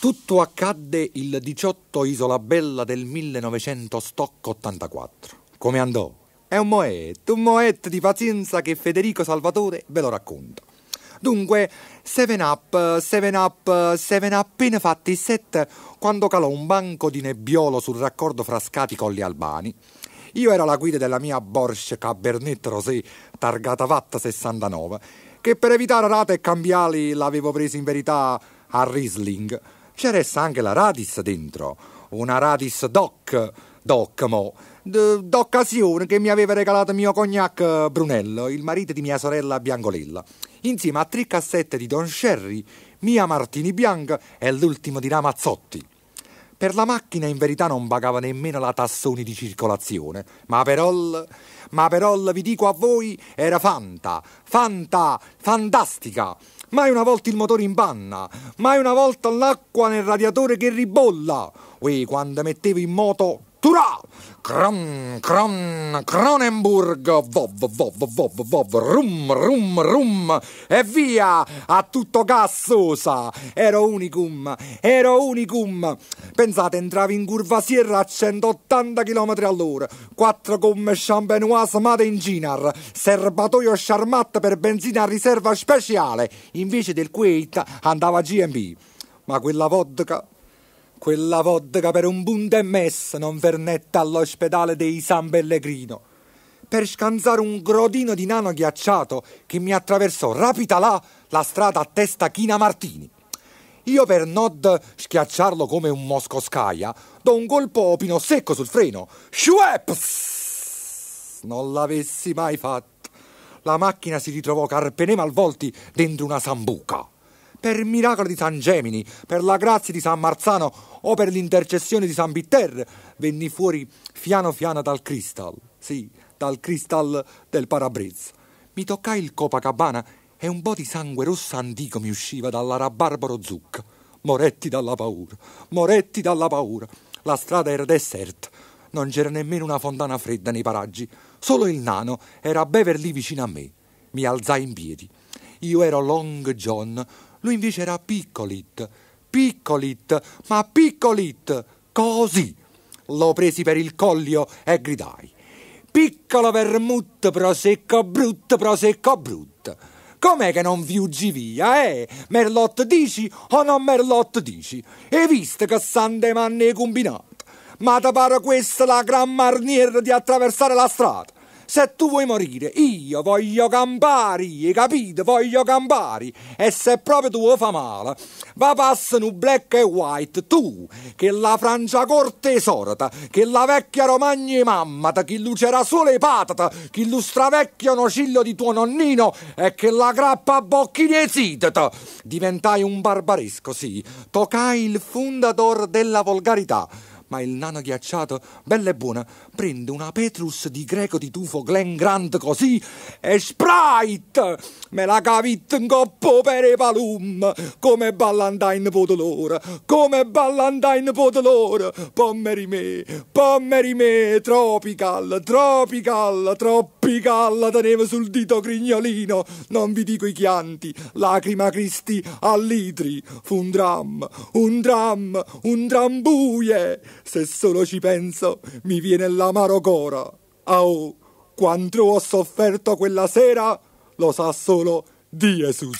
Tutto accadde il 18 Isola Bella del 1900 Stock 84. Come andò? È un moet, un moet di pazienza che Federico Salvatore ve lo racconta. Dunque, 7 up, 7 up, 7 up, appena fatti 7 quando calò un banco di nebbiolo sul raccordo frascati con gli Albani. Io ero la guida della mia Borsche Cabernet Rosé targata Vatta 69 che per evitare rate e cambiali l'avevo presa in verità a Riesling ci resta anche la Radis dentro, una Radis Doc, mo, d'occasione che mi aveva regalato mio cognac eh, Brunello, il marito di mia sorella Biancolella, insieme a tre cassette di Don Sherry, mia Martini Bianca e l'ultimo di Ramazzotti. Per la macchina in verità non pagava nemmeno la tassoni di circolazione, ma però, ma però vi dico a voi, era fanta, fanta, fantastica mai una volta il motore in panna, mai una volta l'acqua nel radiatore che ribolla. Ui, quando mettevo in moto struttura. Cron, cron, Cronenburg, vov, vov, vov, vov, rum, rum, rum, e via, a tutto gassosa, ero unicum, ero unicum, pensate entravi in curva sierra a 180 km all'ora, quattro gomme champenoise made in Ginar, serbatoio Charmat per benzina a riserva speciale, invece del Kuwait andava GMB, ma quella vodka quella vodka per un bund e mess non vernetta all'ospedale dei San Pellegrino. Per scansare un grodino di nano ghiacciato che mi attraversò rapita là la strada a testa China Martini. Io per nod schiacciarlo come un mosco scaia, do un colpo opino secco sul freno. Shueps! Non l'avessi mai fatto. La macchina si ritrovò carpene malvolti dentro una sambuca per il miracolo di San Gemini, per la grazia di San Marzano o per l'intercessione di San Pitter, venni fuori fiano fiano dal cristal, sì, dal cristal del parabrezza. Mi toccai il Copacabana e un po' di sangue rosso antico mi usciva dall'arabarbaro zucca. Moretti dalla paura, moretti dalla paura. La strada era deserta, non c'era nemmeno una fontana fredda nei paraggi, solo il nano era a bever lì vicino a me. Mi alzai in piedi. Io ero Long John, lui invece era piccolit, piccolit, ma piccolit, così. Lo presi per il collio e gridai. Piccolo vermut, prosecco brut, prosecco brut. Com'è che non vi uggi via, eh? Merlot dici o non merlot dici? E viste che sante manne combinate. Ma ti paro questa la gran marniera di attraversare la strada? Se tu vuoi morire, io voglio campare, hai capito? Voglio campare. E se proprio tu fa male, va passano black e white, tu, che la Francia corte sorta, che la vecchia Romagna è mamma, che lucera sole le patata, che lo stravecchio nocillo di tuo nonnino e che la grappa a bocchini esitata. Diventai un barbaresco, sì, toccai il fondatore della volgarità ma il nano ghiacciato, bella e buona, prende una Petrus di greco di tufo Glen Grant così e Sprite! Me la cavit in coppo per i palum, come ballandain podolora, come ballandain podolora, pommeri me, pommeri me, tropical, tropical, tropical, teneva sul dito grignolino, non vi dico i chianti, lacrima cristi a litri, fu un dram, un dram, un drambuie se solo ci penso mi viene l'amaro coro. Au, quanto ho sofferto quella sera, lo sa solo Gesù.